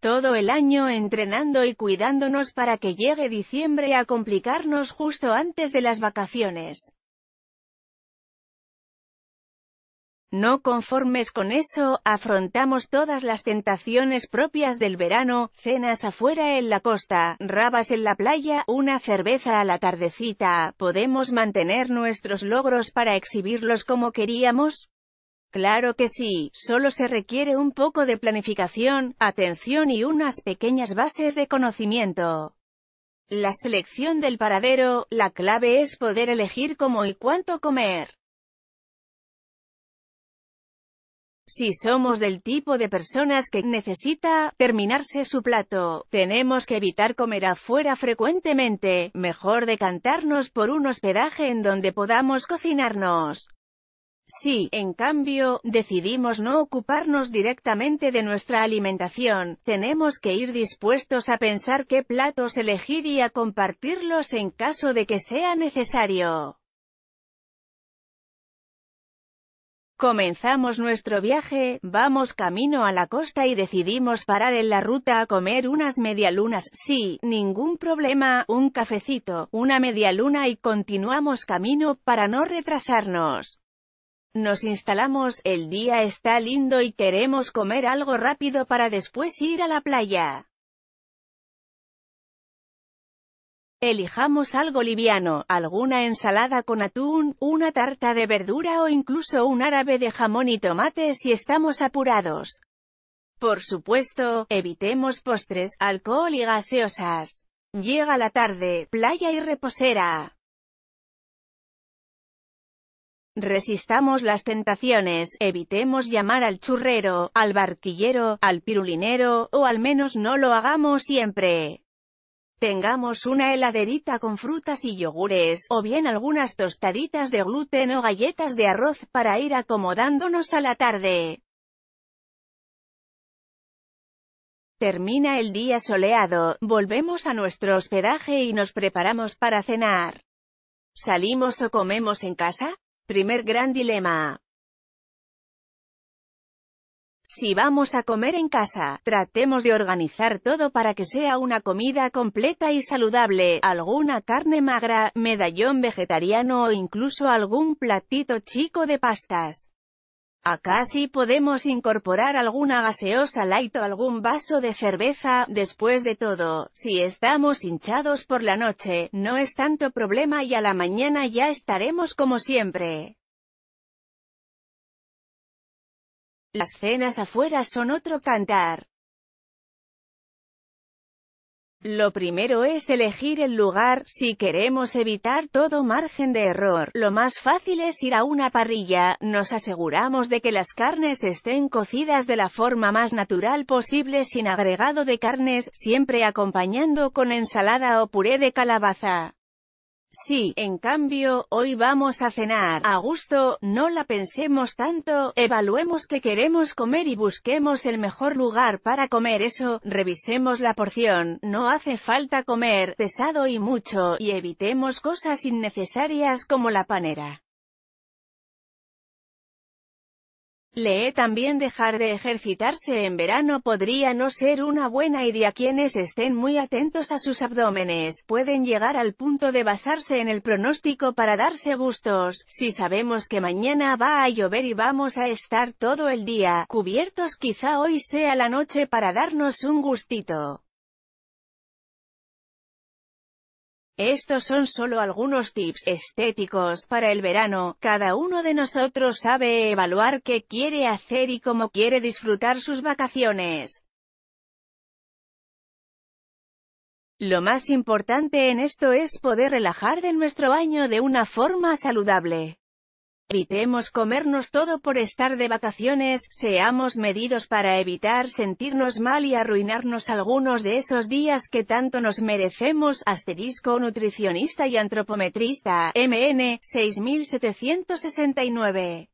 Todo el año entrenando y cuidándonos para que llegue diciembre a complicarnos justo antes de las vacaciones. No conformes con eso, afrontamos todas las tentaciones propias del verano, cenas afuera en la costa, rabas en la playa, una cerveza a la tardecita, ¿podemos mantener nuestros logros para exhibirlos como queríamos? Claro que sí, solo se requiere un poco de planificación, atención y unas pequeñas bases de conocimiento. La selección del paradero, la clave es poder elegir cómo y cuánto comer. Si somos del tipo de personas que necesita terminarse su plato, tenemos que evitar comer afuera frecuentemente, mejor decantarnos por un hospedaje en donde podamos cocinarnos. Si, en cambio, decidimos no ocuparnos directamente de nuestra alimentación, tenemos que ir dispuestos a pensar qué platos elegir y a compartirlos en caso de que sea necesario. Comenzamos nuestro viaje, vamos camino a la costa y decidimos parar en la ruta a comer unas medialunas, sí, ningún problema, un cafecito, una medialuna y continuamos camino para no retrasarnos. Nos instalamos, el día está lindo y queremos comer algo rápido para después ir a la playa. Elijamos algo liviano, alguna ensalada con atún, una tarta de verdura o incluso un árabe de jamón y tomate si estamos apurados. Por supuesto, evitemos postres, alcohol y gaseosas. Llega la tarde, playa y reposera. Resistamos las tentaciones, evitemos llamar al churrero, al barquillero, al pirulinero, o al menos no lo hagamos siempre. Tengamos una heladerita con frutas y yogures, o bien algunas tostaditas de gluten o galletas de arroz para ir acomodándonos a la tarde. Termina el día soleado, volvemos a nuestro hospedaje y nos preparamos para cenar. ¿Salimos o comemos en casa? Primer gran dilema. Si vamos a comer en casa, tratemos de organizar todo para que sea una comida completa y saludable, alguna carne magra, medallón vegetariano o incluso algún platito chico de pastas. Acá sí podemos incorporar alguna gaseosa light o algún vaso de cerveza, después de todo, si estamos hinchados por la noche, no es tanto problema y a la mañana ya estaremos como siempre. Las cenas afuera son otro cantar. Lo primero es elegir el lugar, si queremos evitar todo margen de error, lo más fácil es ir a una parrilla, nos aseguramos de que las carnes estén cocidas de la forma más natural posible sin agregado de carnes, siempre acompañando con ensalada o puré de calabaza. Sí, en cambio, hoy vamos a cenar, a gusto, no la pensemos tanto, evaluemos qué queremos comer y busquemos el mejor lugar para comer eso, revisemos la porción, no hace falta comer pesado y mucho, y evitemos cosas innecesarias como la panera. Lee también dejar de ejercitarse en verano podría no ser una buena idea. Quienes estén muy atentos a sus abdómenes, pueden llegar al punto de basarse en el pronóstico para darse gustos. Si sabemos que mañana va a llover y vamos a estar todo el día cubiertos quizá hoy sea la noche para darnos un gustito. Estos son solo algunos tips estéticos para el verano, cada uno de nosotros sabe evaluar qué quiere hacer y cómo quiere disfrutar sus vacaciones. Lo más importante en esto es poder relajar de nuestro baño de una forma saludable. Evitemos comernos todo por estar de vacaciones, seamos medidos para evitar sentirnos mal y arruinarnos algunos de esos días que tanto nos merecemos, asterisco nutricionista y antropometrista, MN, 6769.